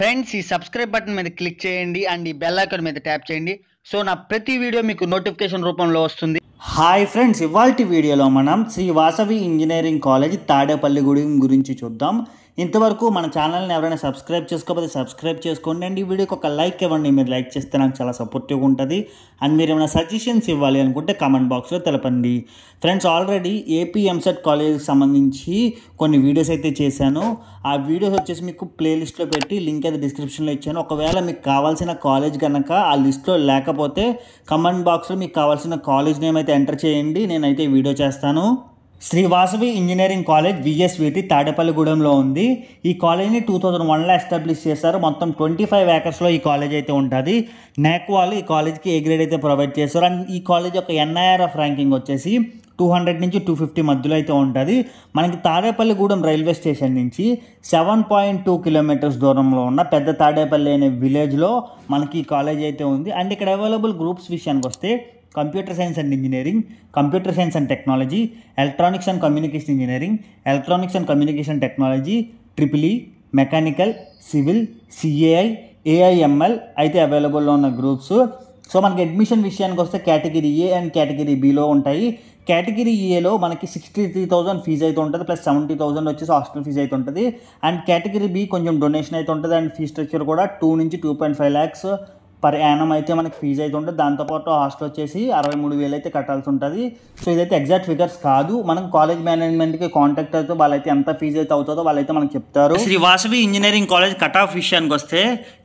friends ఈ subscribe button మీద click చేయండి అండ్ ఈ బెల్ ఐకాన్ మీద ట్యాప్ చేయండి సో నా ప్రతి వీడియో మీకు నోటిఫికేషన్ రూపంలో వస్తుంది హాయ్ ఫ్రెండ్స్ ఇవాళ వీడియోలో మనం శ్రీ వాసవి ఇంజనీరింగ్ కాలేజ్ తాడేపల్లిగూడెం గురించి చూద్దాం ఇంతవరకు మన ఛానల్ని ఎవరైనా సబ్స్క్రైబ్ చేసుకోకపోతే సబ్స్క్రైబ్ చేసుకోండి అండి ఈ వీడియోకి ఒక లైక్ ఇవ్వండి మీరు లైక్ చేస్తే నాకు చాలా సపోర్టివ్గా ఉంటుంది అండ్ మీరు ఏమైనా సజెషన్స్ ఇవ్వాలి అనుకుంటే కామెంట్ బాక్స్లో తెలపండి ఫ్రెండ్స్ ఆల్రెడీ ఏపీ ఎంసెట్ కాలేజ్కి సంబంధించి కొన్ని వీడియోస్ అయితే చేశాను ఆ వీడియోస్ వచ్చేసి మీకు ప్లేలిస్ట్లో పెట్టి లింక్ అయితే డిస్క్రిప్షన్లో ఇచ్చాను ఒకవేళ మీకు కావాల్సిన కాలేజ్ కనుక ఆ లిస్ట్లో లేకపోతే కమెంట్ బాక్స్లో మీకు కావాల్సిన కాలేజ్ నేమ్ అయితే ఎంటర్ చేయండి నేనైతే వీడియో చేస్తాను శ్రీ వాసవి ఇంజనీరింగ్ కాలేజ్ విజయస్వీటి తాడేపల్లిగూడెంలో ఉంది ఈ కాలేజ్ని టూ థౌజండ్ వన్లో ఎస్టాబ్లిష్ చేశారు మొత్తం ట్వంటీ ఫైవ్ ఏకర్స్లో ఈ కాలేజ్ అయితే ఉంటుంది నాక్ వాళ్ళు ఈ కాలేజ్కి ఏ గ్రేడ్ అయితే ప్రొవైడ్ చేస్తారు అండ్ ఈ కాలేజ్ యొక్క ఎన్ఐఆర్ఎఫ్ ర్యాంకింగ్ వచ్చేసి టూ హండ్రెడ్ నుంచి టూ ఫిఫ్టీ మధ్యలో అయితే ఉంటుంది మనకి తాడేపల్లిగూడెం రైల్వే స్టేషన్ నుంచి సెవెన్ పాయింట్ టూ కిలోమీటర్స్ దూరంలో ఉన్న పెద్ద తాడేపల్లి అనే విలేజ్లో మనకి ఈ కాలేజ్ అయితే ఉంది అండ్ ఇక్కడ అవైలబుల్ గ్రూప్స్ విషయానికి వస్తే computer science and engineering computer science and technology electronics and communication engineering electronics and communication technology triple E mechanical civil CAI AIML అయితే అవైలబుల్లో ఉన్న గ్రూప్స్ సో మనకి అడ్మిషన్ విషయానికి వస్తే category A and category B ఉంటాయి category ఏలో మనకి sixty three thousand fees అయితే ఉంటుంది ప్లస్ సెవెంటీ థౌసండ్ వచ్చేసి హాస్టల్ ఫీజు అయితే ఉంటుంది అండ్ కేటగిరీ బి కొంచెం డొనేషన్ అయితే ఉంటుంది అండ్ ఫీ స్ట్రక్చర్ కూడా టూ నుంచి two point five lakhs per annum అయితే మనకి ఫీజు అయితే ఉంటుంది దాంతోపాటు హాస్టల్ వచ్చేసి అరవై మూడు వేలు అయితే కట్టాల్సి ఉంటుంది సో ఇదైతే ఎగ్జాక్ట్ ఫిగర్స్ కాదు మనం కాలేజ్ మేనేజ్మెంట్కి కాంటాక్ట్ అయితే వాళ్ళైతే ఎంత ఫీజు అయితే అవుతుందో వాళ్ళైతే మనకు చెప్తారు Sri Vasavi engineering college cut off విషయానికి వస్తే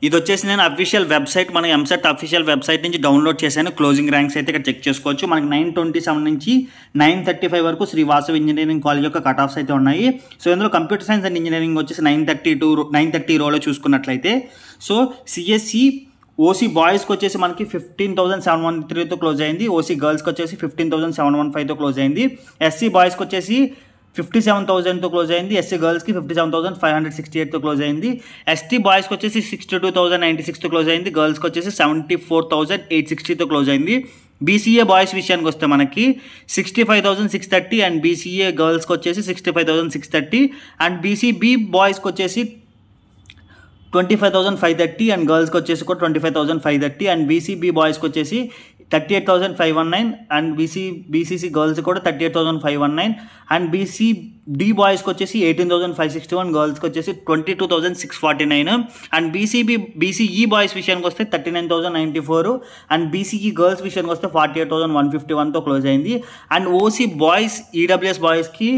ఇది వచ్చేసి నేను అఫీషియల్ వెబ్సైట్ మన ఎంసెట్ అఫీషియల్ వెబ్సైట్ నుంచి డౌన్లోడ్ చేశాను క్లోజింగ్ ర్యాంక్స్ అయితే ఇక్కడ చెక్ చేసుకోవచ్చు మనకి నైన్ ట్వంటీ సెవెన్ నుంచి నైన్ థర్టీ ఫైవ్ వరకు శ్రీ వాసవి ఇంజనీరింగ్ కాలేజ్ యొక్క కట్ ఆఫ్స్ అయితే ఉన్నాయి సో ఇందులో కంప్యూటర్ సైన్స్ అండ్ ఇంజనీరింగ్ వచ్చేసి nine thirty two nine thirty రోలో చూసుకున్నట్లయితే సో సిఎస్సి oc boys కు వచ్చేసి మనకి 15713 తో క్లోజ్ అయింది oc girls కు వచ్చేసి 15715 తో క్లోజ్ అయింది sc boys కు వచ్చేసి 57000 తో క్లోజ్ అయింది sc girls కి 57568 తో క్లోజ్ అయింది st boys కు వచ్చేసి 622096 తో క్లోజ్ అయింది girls కు వచ్చేసి 74860 తో క్లోజ్ అయింది bca boys విశ్యానికి వస్తే మనకి 65630 and bca girls కు వచ్చేసి 65630 and bc b boys కు వచ్చేసి twenty five thousand five thirty and గర్ల్స్కి వచ్చేసి కూడా twenty five thousand five thirty and BCB బాయ్స్కి వచ్చేసి thirty eight thousand five one nine and BC BCC girls కూడా thirty eight thousand five one nine and BC D బాయ్స్కి వచ్చేసి eighteen thousand five sixty one గర్ల్స్కి వచ్చేసి twenty two thousand six forty nine and BCB BCE boys విషయానికి వస్తే thirty nine thousand ninety four and BCE girls విషయానికి వస్తే forty eight thousand one fifty వన్తో close అయింది అండ్ ఓసీ బాయ్స్ ఈడబ్ల్యూఎస్ బాయ్స్కి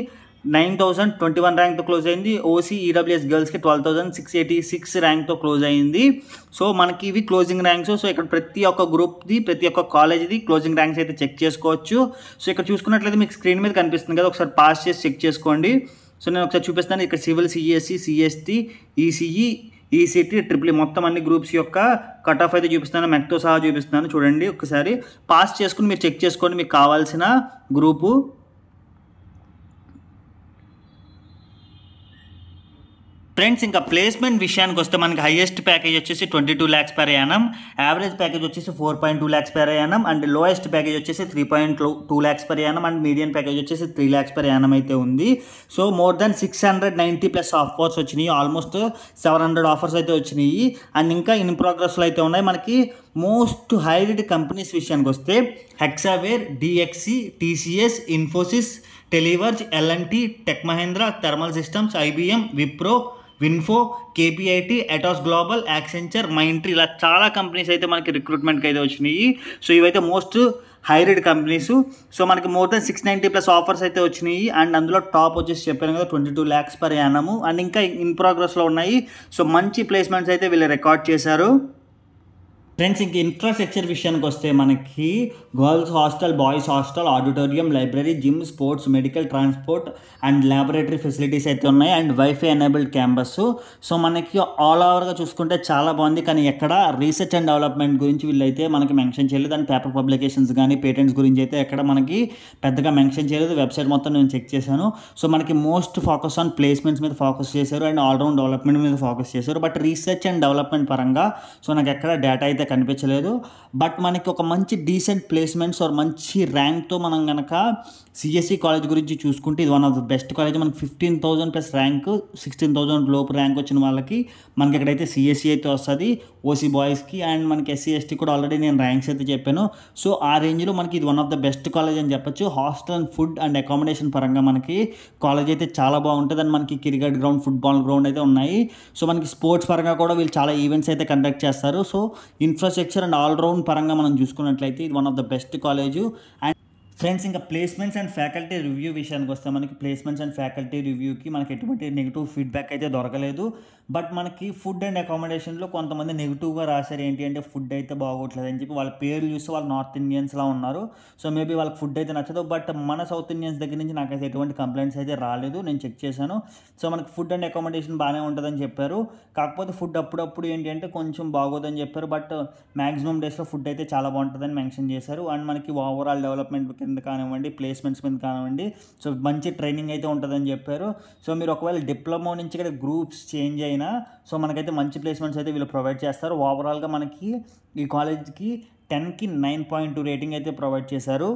నైన్ థౌసండ్ ట్వంటీ వన్ ర్యాంక్తో close అయింది ఓసీ ఈడబ్ల్యూఎస్ గర్ల్స్కి twelve thousand six eighty six ర్యాంక్తో క్లోజ్ అయింది సో మనకి ఇవి క్లోజింగ్ ర్యాంక్స్ సో ఇక్కడ ప్రతి ఒక్క గ్రూప్ది ప్రతి ఒక్క కాలేజ్ది క్లోజింగ్ ర్యాంక్స్ అయితే చెక్ చేసుకోవచ్చు సో ఇక్కడ చూసుకున్నట్లయితే మీకు స్క్రీన్ మీద కనిపిస్తుంది కదా ఒకసారి పాస్ చేసి చెక్ చేసుకోండి సో నేను ఒకసారి చూపిస్తాను ఇక్కడ civil CSC CST ECE ECT triple మొత్తం అన్ని గ్రూప్స్ యొక్క కట్ ఆఫ్ అయితే చూపిస్తాను మెక్తో సహా చూపిస్తాను చూడండి ఒకసారి పాస్ చేసుకుని మీరు చెక్ చేసుకోండి మీకు కావాల్సిన గ్రూపు ఫ్రెండ్స్ ఇంకా ప్లేస్మెంట్ విషయానికి వస్తే మనకి హైయెస్ట్ ప్యాకేజ్ వచ్చేసి twenty two lakhs per annum average package వచ్చేసి four point two lakhs per annum and lowest package వచ్చేసి three point two lakhs per annum and medium package వచ్చేసి త్రీ ల్యాక్స్ పెర్ యానం అయితే ఉంది so more than six hundred ninety plus offers వచ్చినాయి almost seven hundred offers అయితే వచ్చినాయి and ఇంకా in ప్రోగ్రెస్లో అయితే ఉన్నాయి మనకి మోస్ట్ హైలైట్ కంపెనీస్ విషయానికి వస్తే హెక్సావేర్ డిఎక్సి టీసీఎస్ ఇన్ఫోసిస్ టెలివర్జ్ LNT tech Mahindra thermal systems IBM Wipro విన్ఫో KPIT Atos global Accenture Mindtree ఇలా చాలా కంపెనీస్ అయితే మనకి రిక్రూట్మెంట్కి అయితే వచ్చినాయి సో ఇవైతే మోస్ట్ హైరేడ్ కంపెనీస్ సో మనకి more than six ninety plus offers అయితే వచ్చినాయి అండ్ అందులో టాప్ వచ్చేసి చెప్పాను కదా twenty two lakhs per annum and ఇంకా ఇన్ ప్రోగ్రెస్లో ఉన్నాయి సో మంచి ప్లేస్మెంట్స్ అయితే వీళ్ళు రికార్డ్ చేశారు ఫ్రెండ్స్ ఇంక ఇన్ఫ్రాస్ట్రక్చర్ విషయానికి వస్తే మనకి girls hostel boys hostel auditorium library gym sports medical transport and laboratory facilities అయితే ఉన్నాయి and wifi enabled campus so మనకి ఆల్ ఓవర్గా చూసుకుంటే చాలా బాగుంది కానీ ఎక్కడ రీసెర్చ్ అండ్ డెవలప్మెంట్ గురించి వీళ్ళైతే మనకి మెన్షన్ చేయలేదు అండ్ పేపర్ పబ్లికేషన్స్ కానీ పేటెంట్స్ గురించి అయితే ఎక్కడ మనకి పెద్దగా మెన్షన్ చేయలేదు వెబ్సైట్ మొత్తం నేను చెక్ చేశాను సో మనకి మోస్ట్ ఫోకస్ ఆన్ ప్లేస్మెంట్స్ మీద ఫోకస్ చేశారు అండ్ ఆల్రౌండ్ డెవలప్మెంట్ మీద ఫోకస్ చేశారు బట్ రీసెర్చ్ అండ్ డెవలప్మెంట్ పరంగా సో నాకు ఎక్కడ డేటా అయితే అయితే కనిపించలేదు బట్ మనకి ఒక మంచి డీసెంట్ ప్లేస్మెంట్స్ ఆర్ మంచి ర్యాంక్తో మనం కనుక సిఎస్సి e కాలేజ్ గురించి చూసుకుంటే ఇది one of the best college మనకి fifteen thousand plus rank sixteen thousand లోపు ర్యాంక్ వచ్చిన వాళ్ళకి మనకి ఎక్కడైతే సిఎస్సి e అయితే వస్తుంది ఓసీ బాయ్స్కి అండ్ మనకి ఎస్సీ ఎస్టీ కూడా ఆల్రెడీ నేను ర్యాంక్స్ అయితే చెప్పాను సో ఆ రేంజ్లో మనకి ఇది one of the best college అని చెప్పొచ్చు hostel and food and accommodation పరంగా మనకి కాలేజ్ అయితే చాలా బాగుంటుంది అండ్ మనకి క్రికెట్ గ్రౌండ్ ఫుట్బాల్ గ్రౌండ్ అయితే ఉన్నాయి సో మనకి స్పోర్ట్స్ పరంగా కూడా వీళ్ళు చాలా ఈవెంట్స్ అయితే కండక్ట్ చేస్తారు so in infrastructure and all round పరంగా మనం చూసుకున్నట్లయితే ఇది one of the best college and friends ఇంకా ప్లేస్మెంట్స్ అండ్ ఫ్యాకల్టీ రివ్యూ విషయానికి వస్తే మనకి ప్లేస్మెంట్స్ అండ్ ఫ్యాకల్టీ రివ్యూకి మనకి ఎటువంటి నెగిటివ్ ఫీడ్బ్యాక్ అయితే దొరకలేదు బట్ మనకి ఫుడ్ అండ్ అకామిడేషన్లో కొంతమంది నెగిటివ్గా రాశారు ఏంటి అంటే ఫుడ్ అయితే బాగోట్లేదు అని చెప్పి వాళ్ళ పేర్లు చూస్తే వాళ్ళు నార్త్ ఇండియన్స్లా ఉన్నారు సో మేబీ వాళ్ళకి ఫుడ్ అయితే నచ్చదు బట్ మన సౌత్ ఇండియన్స్ దగ్గర నుంచి నాకైతే ఎటువంటి కంప్లైంట్స్ అయితే రాలేదు నేను చెక్ చేశాను సో మనకి ఫుడ్ అండ్ అకామిడేషన్ బాగానే ఉంటుందని చెప్పారు కాకపోతే ఫుడ్ అప్పుడప్పుడు ఏంటి అంటే కొంచెం బాగోదని చెప్పారు బట్ మ్యాక్సిమం డేస్లో ఫుడ్ అయితే చాలా బాగుంటుందని మెన్షన్ చేశారు అండ్ మనకి ఓవరాల్ డెవలప్మెంట్ కింద మీద కానివ్వండి ప్లేస్మెంట్స్ మీద కానివ్వండి సో మంచి ట్రైనింగ్ అయితే ఉంటుందని చెప్పారు సో మీరు ఒకవేళ డిప్లొమా నుంచి కదా గ్రూప్స్ చేంజ్ అయినా సో మనకైతే మంచి ప్లేస్మెంట్స్ అయితే వీళ్ళు ప్రొవైడ్ చేస్తారు ఓవరాల్గా మనకి ఈ కాలేజ్కి టెన్కి నైన్ పాయింట్ టూ రేటింగ్ అయితే ప్రొవైడ్ చేశారు